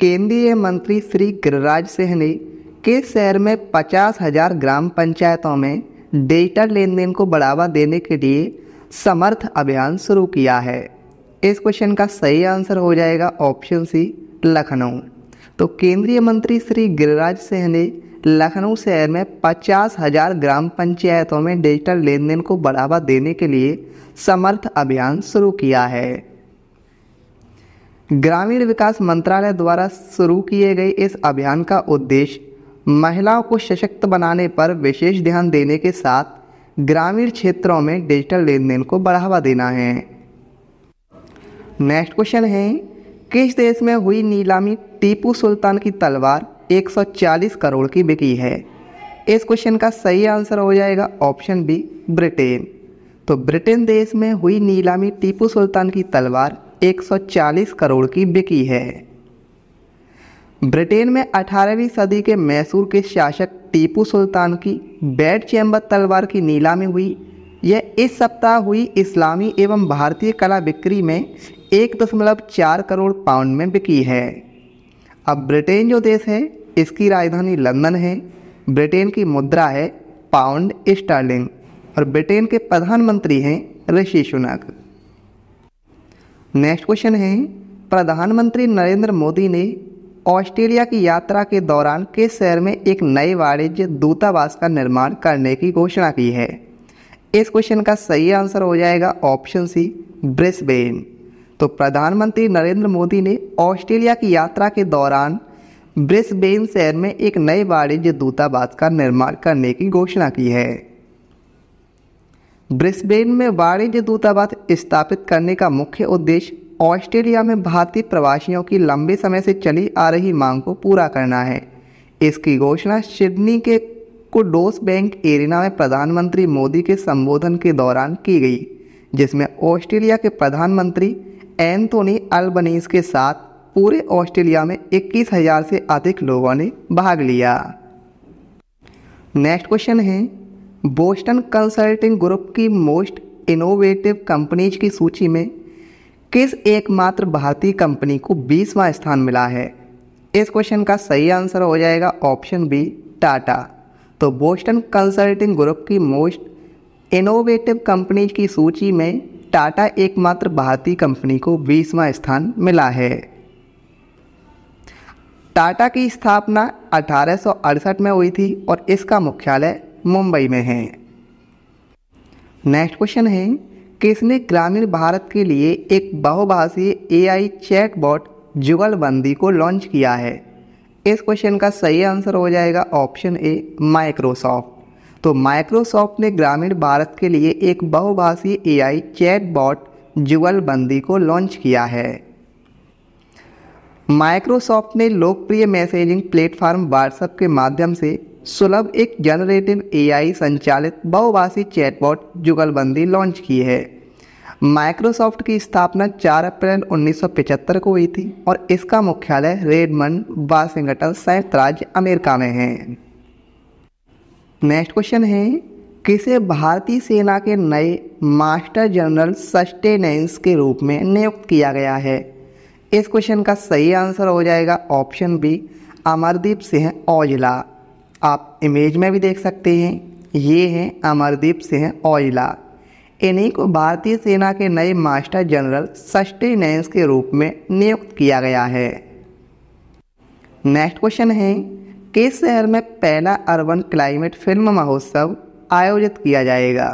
केंद्रीय मंत्री श्री गिरिराज सिंह ने के शहर में पचास हजार ग्राम पंचायतों में डिजिटल लेन देन को बढ़ावा देने के लिए समर्थ अभियान शुरू किया है इस क्वेश्चन का सही आंसर हो जाएगा ऑप्शन सी लखनऊ तो केंद्रीय मंत्री श्री गिरिराज सिंह ने लखनऊ शहर में पचास हजार ग्राम पंचायतों में डिजिटल लेन देन को बढ़ावा देने के लिए समर्थ अभियान शुरू किया है ग्रामीण विकास मंत्रालय द्वारा शुरू किए गए इस अभियान का उद्देश्य महिलाओं को सशक्त बनाने पर विशेष ध्यान देने के साथ ग्रामीण क्षेत्रों में डिजिटल लेन देन को बढ़ावा देना है नेक्स्ट क्वेश्चन है किस देश में हुई नीलामी टीपू सुल्तान की तलवार 140 करोड़ की बिकी है इस क्वेश्चन का सही आंसर हो जाएगा ऑप्शन बी ब्रिटेन तो ब्रिटेन देश में हुई नीलामी टीपू सुल्तान की तलवार 140 करोड़ की बिकी है ब्रिटेन में 18वीं सदी के मैसूर के शासक टीपू सुल्तान की बेड चैम्बर तलवार की नीलामी हुई यह इस सप्ताह हुई इस्लामी एवं भारतीय कला बिक्री में एक दशमलव चार करोड़ पाउंड में बिकी है अब ब्रिटेन जो देश है इसकी राजधानी लंदन है ब्रिटेन की मुद्रा है पाउंड स्टार्लिंग और ब्रिटेन के प्रधानमंत्री हैं ऋषि सुनक नेक्स्ट क्वेश्चन है प्रधानमंत्री नरेंद्र मोदी ने ऑस्ट्रेलिया की यात्रा के दौरान किस शहर में एक नए वाणिज्य दूतावास का निर्माण करने की घोषणा की है इस क्वेश्चन का सही आंसर हो जाएगा ऑप्शन सी ब्रिस्बेन तो प्रधानमंत्री नरेंद्र मोदी ने ऑस्ट्रेलिया की यात्रा के दौरान ब्रिस्बेन शहर में एक नए वाणिज्य दूतावास का निर्माण करने की घोषणा की है ब्रिस्बेन में वाणिज्य दूतावास स्थापित करने का मुख्य उद्देश्य ऑस्ट्रेलिया में भारतीय प्रवासियों की लंबे समय से चली आ रही मांग को पूरा करना है इसकी घोषणा सिडनी के कुडोस बैंक एरिना में प्रधानमंत्री मोदी के संबोधन के दौरान की गई जिसमें ऑस्ट्रेलिया के प्रधानमंत्री एंथोनी अल्बनीस के साथ पूरे ऑस्ट्रेलिया में 21,000 से अधिक लोगों ने भाग लिया नेक्स्ट क्वेश्चन है बोस्टन कंसल्टिंग ग्रुप की मोस्ट इनोवेटिव कंपनीज की सूची में किस एकमात्र भारतीय कंपनी को बीसवां स्थान मिला है इस क्वेश्चन का सही आंसर हो जाएगा ऑप्शन बी टाटा तो बोस्टन कंसल्टिंग ग्रुप की मोस्ट इनोवेटिव कंपनीज की सूची में टाटा एकमात्र भारतीय कंपनी को बीसवां स्थान मिला है टाटा की स्थापना अठारह में हुई थी और इसका मुख्यालय मुंबई में हैं नेक्स्ट क्वेश्चन है किसने ग्रामीण भारत के लिए एक बहुभाषीय एआई चैटबॉट जुगलबंदी को लॉन्च किया है इस क्वेश्चन का सही आंसर हो जाएगा ऑप्शन ए माइक्रोसॉफ्ट तो माइक्रोसॉफ्ट ने ग्रामीण भारत के लिए एक बहुभाषी एआई चैटबॉट जुगलबंदी को लॉन्च किया है माइक्रोसॉफ्ट ने लोकप्रिय मैसेजिंग प्लेटफॉर्म व्हाट्सएप के माध्यम से सुलभ एक जनरेटिव एआई संचालित बहुभाषी चैटबॉट जुगलबंदी लॉन्च की है माइक्रोसॉफ्ट की स्थापना 4 अप्रैल 1975 को हुई थी और इसका मुख्यालय रेडमंड वाशिंगटन संयुक्त राज्य अमेरिका में है नेक्स्ट क्वेश्चन है किसे भारतीय सेना के नए मास्टर जनरल सस्टेनेंस के रूप में नियुक्त किया गया है इस क्वेश्चन का सही आंसर हो जाएगा ऑप्शन बी अमरदीप सिंह औजला आप इमेज में भी देख सकते हैं ये हैं अमरदीप सिंह ओइला इन्हीं को भारतीय सेना के नए मास्टर जनरल सस्टेनेंस के रूप में नियुक्त किया गया है नेक्स्ट क्वेश्चन है किस शहर में पहला अर्बन क्लाइमेट फिल्म महोत्सव आयोजित किया जाएगा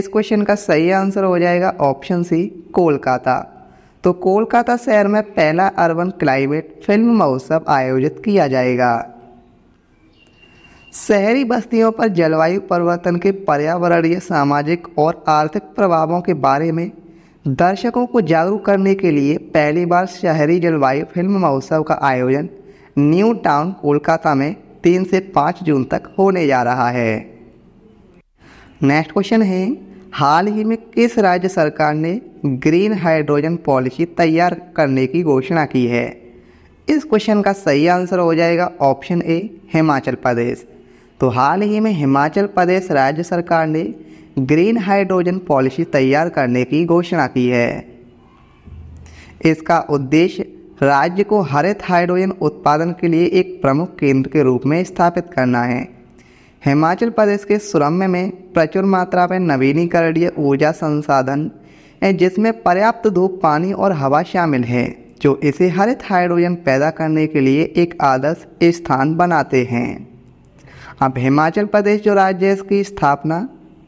इस क्वेश्चन का सही आंसर हो जाएगा ऑप्शन सी कोलकाता तो कोलकाता शहर में पहला अर्बन क्लाइमेट फिल्म महोत्सव आयोजित किया जाएगा शहरी बस्तियों पर जलवायु परिवर्तन के पर्यावरणीय सामाजिक और आर्थिक प्रभावों के बारे में दर्शकों को जागरूक करने के लिए पहली बार शहरी जलवायु फिल्म महोत्सव का आयोजन न्यू टाउन कोलकाता में तीन से पाँच जून तक होने जा रहा है नेक्स्ट क्वेश्चन है हाल ही में किस राज्य सरकार ने ग्रीन हाइड्रोजन पॉलिसी तैयार करने की घोषणा की है इस क्वेश्चन का सही आंसर हो जाएगा ऑप्शन ए हिमाचल प्रदेश तो हाल ही में हिमाचल प्रदेश राज्य सरकार ने ग्रीन हाइड्रोजन पॉलिसी तैयार करने की घोषणा की है इसका उद्देश्य राज्य को हरित हाइड्रोजन उत्पादन के लिए एक प्रमुख केंद्र के रूप में स्थापित करना है हिमाचल प्रदेश के सुरम्य में प्रचुर मात्रा में नवीनीकरणीय ऊर्जा संसाधन है जिसमें पर्याप्त धूप पानी और हवा शामिल है जो इसे हरित हाइड्रोजन पैदा करने के लिए एक आदर्श स्थान बनाते हैं अब हिमाचल प्रदेश जो राज्य है इसकी स्थापना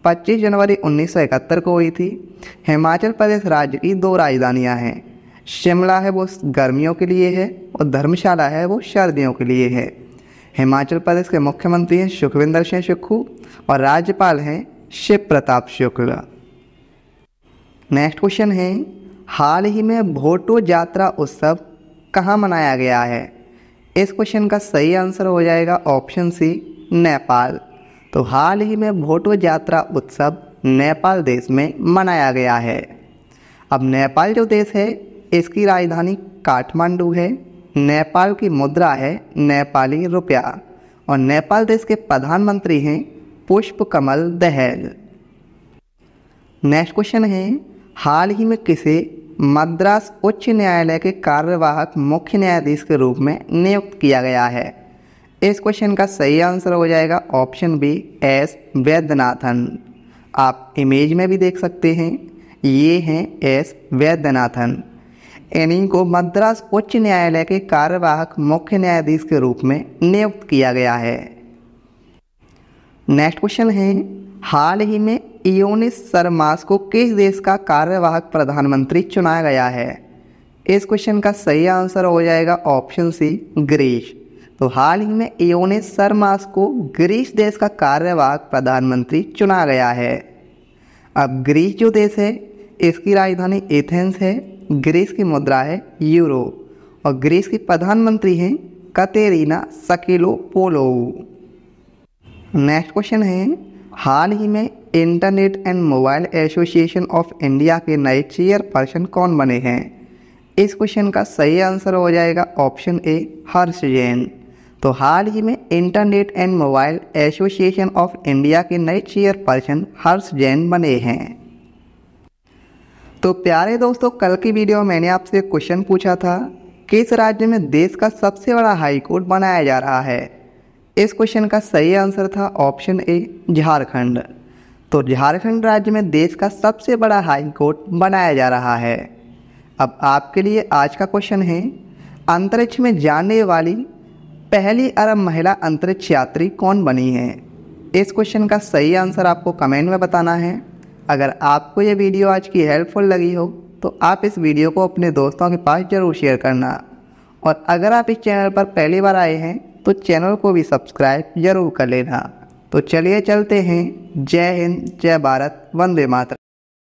25 जनवरी 1971 को हुई थी हिमाचल प्रदेश राज्य की दो राजधानियां हैं शिमला है वो गर्मियों के लिए है और धर्मशाला है वो सर्दियों के लिए है हिमाचल प्रदेश के मुख्यमंत्री हैं सुखविंदर सिंह सुक्खू और राज्यपाल हैं शिव प्रताप शुक्ल नेक्स्ट क्वेश्चन है हाल ही में भोटो यात्रा उत्सव कहाँ मनाया गया है इस क्वेश्चन का सही आंसर हो जाएगा ऑप्शन सी नेपाल तो हाल ही में भोटो यात्रा उत्सव नेपाल देश में मनाया गया है अब नेपाल जो देश है इसकी राजधानी काठमांडू है नेपाल की मुद्रा है नेपाली रुपया और नेपाल देश के प्रधानमंत्री हैं पुष्प कमल दहल नेक्स्ट क्वेश्चन है हाल ही में किसे मद्रास उच्च न्यायालय के कार्यवाहक मुख्य न्यायाधीश के रूप में नियुक्त किया गया है इस क्वेश्चन का सही आंसर हो जाएगा ऑप्शन बी एस वैद्यनाथन आप इमेज में भी देख सकते हैं ये हैं एस वैद्यनाथन इन्हीं को मद्रास उच्च न्यायालय के कार्यवाहक मुख्य न्यायाधीश के रूप में नियुक्त किया गया है नेक्स्ट क्वेश्चन है हाल ही में योनिस सरमास को किस देश का कार्यवाहक प्रधानमंत्री चुनाया गया है इस क्वेश्चन का सही आंसर हो जाएगा ऑप्शन सी ग्रीस तो हाल ही में इोने सरमास को ग्रीस देश का कार्यवाहक प्रधानमंत्री चुना गया है अब ग्रीस जो देश है इसकी राजधानी एथेंस है ग्रीस की मुद्रा है यूरो और ग्रीस की प्रधानमंत्री हैं Katerina Sakellaropoulou next question है हाल ही में Internet and Mobile Association of India के नए चेयरपर्सन कौन बने हैं इस क्वेश्चन का सही आंसर हो जाएगा ऑप्शन ए हर्ष जैन तो हाल ही में Internet and Mobile Association of India के नए चेयरपर्सन हर्ष जैन बने हैं तो प्यारे दोस्तों कल की वीडियो में मैंने आपसे क्वेश्चन पूछा था किस राज्य में देश का सबसे बड़ा हाई कोर्ट बनाया जा रहा है इस क्वेश्चन का सही आंसर था ऑप्शन ए झारखंड तो झारखंड राज्य में देश का सबसे बड़ा हाई कोर्ट बनाया जा रहा है अब आपके लिए आज का क्वेश्चन है अंतरिक्ष में जाने वाली पहली अरब महिला अंतरिक्ष यात्री कौन बनी है इस क्वेश्चन का सही आंसर आपको कमेंट में बताना है अगर आपको ये वीडियो आज की हेल्पफुल लगी हो तो आप इस वीडियो को अपने दोस्तों के पास ज़रूर शेयर करना और अगर आप इस चैनल पर पहली बार आए हैं तो चैनल को भी सब्सक्राइब ज़रूर कर लेना तो चलिए चलते हैं जय हिंद जय भारत वंदे मातरम